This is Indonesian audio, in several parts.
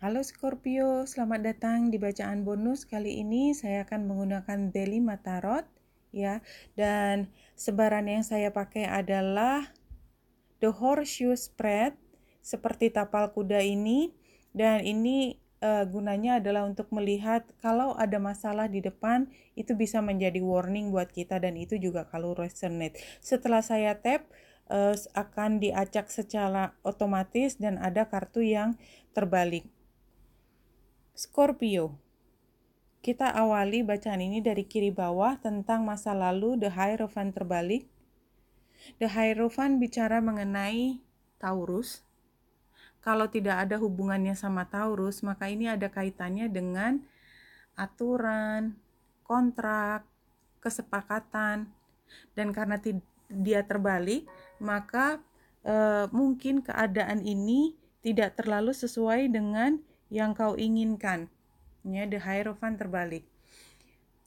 Halo Scorpio, selamat datang di bacaan bonus. Kali ini saya akan menggunakan Daily Matarot, ya. Dan sebaran yang saya pakai adalah The Horseshoe Spread seperti tapal kuda ini dan ini uh, gunanya adalah untuk melihat kalau ada masalah di depan itu bisa menjadi warning buat kita dan itu juga kalau resonate. Setelah saya tap eh, akan diacak secara otomatis dan ada kartu yang terbalik. Scorpio. Kita awali bacaan ini dari kiri bawah tentang masa lalu The Hierophant terbalik. The Hierophant bicara mengenai Taurus. Kalau tidak ada hubungannya sama Taurus, maka ini ada kaitannya dengan aturan, kontrak, kesepakatan. Dan karena dia terbalik, maka e, mungkin keadaan ini tidak terlalu sesuai dengan yang kau inginkan. Ya, the Hierophant terbalik.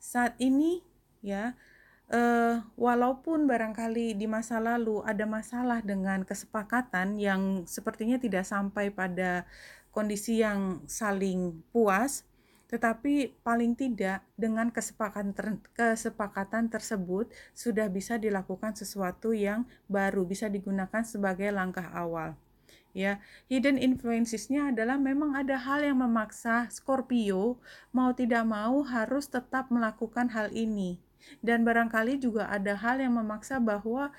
Saat ini ya, uh, walaupun barangkali di masa lalu ada masalah dengan kesepakatan yang sepertinya tidak sampai pada kondisi yang saling puas, tetapi paling tidak dengan kesepakatan ter, kesepakatan tersebut sudah bisa dilakukan sesuatu yang baru bisa digunakan sebagai langkah awal ya. Hidden influences-nya adalah memang ada hal yang memaksa Scorpio mau tidak mau harus tetap melakukan hal ini. Dan barangkali juga ada hal yang memaksa bahwa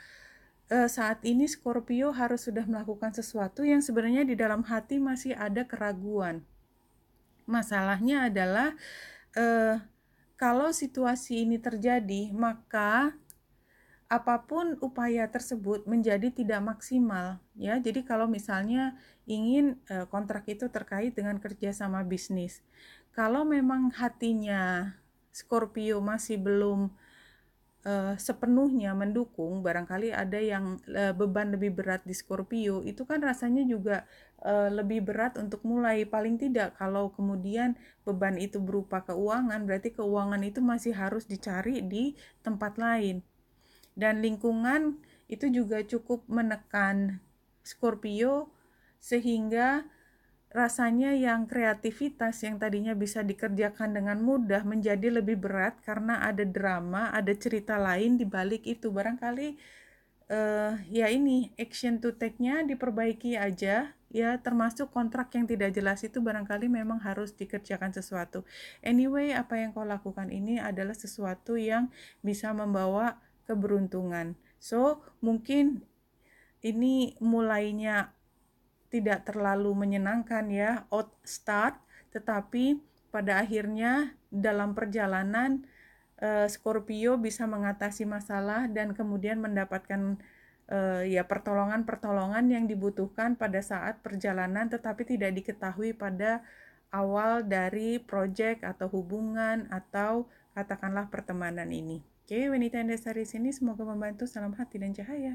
e, saat ini Scorpio harus sudah melakukan sesuatu yang sebenarnya di dalam hati masih ada keraguan. Masalahnya adalah e, kalau situasi ini terjadi, maka apapun upaya tersebut menjadi tidak maksimal ya. Jadi kalau misalnya ingin e, kontrak itu terkait dengan kerjasama bisnis, kalau memang hatinya Scorpio masih belum e, sepenuhnya mendukung, barangkali ada yang e, beban lebih berat di Scorpio, itu kan rasanya juga e, lebih berat untuk mulai. Paling tidak kalau kemudian beban itu berupa keuangan, berarti keuangan itu masih harus dicari di tempat lain dan lingkungan itu juga cukup menekan Scorpio sehingga rasanya yang kreativitas yang tadinya bisa dikerjakan dengan mudah menjadi lebih berat karena ada drama, ada cerita lain di balik itu. Barangkali uh, ya ini action to take-nya diperbaiki aja ya termasuk kontrak yang tidak jelas itu barangkali memang harus dikerjakan sesuatu. Anyway, apa yang kau lakukan ini adalah sesuatu yang bisa membawa keberuntungan. So, mungkin ini mulainya tidak terlalu menyenangkan ya, out start, tetapi pada akhirnya dalam perjalanan eh, Scorpio bisa mengatasi masalah dan kemudian mendapatkan eh, ya pertolongan-pertolongan yang dibutuhkan pada saat perjalanan tetapi tidak diketahui pada awal dari proyek atau hubungan atau Katakanlah pertemanan ini. Oke, wanita yang dasar di sini semoga membantu. Salam hati dan cahaya.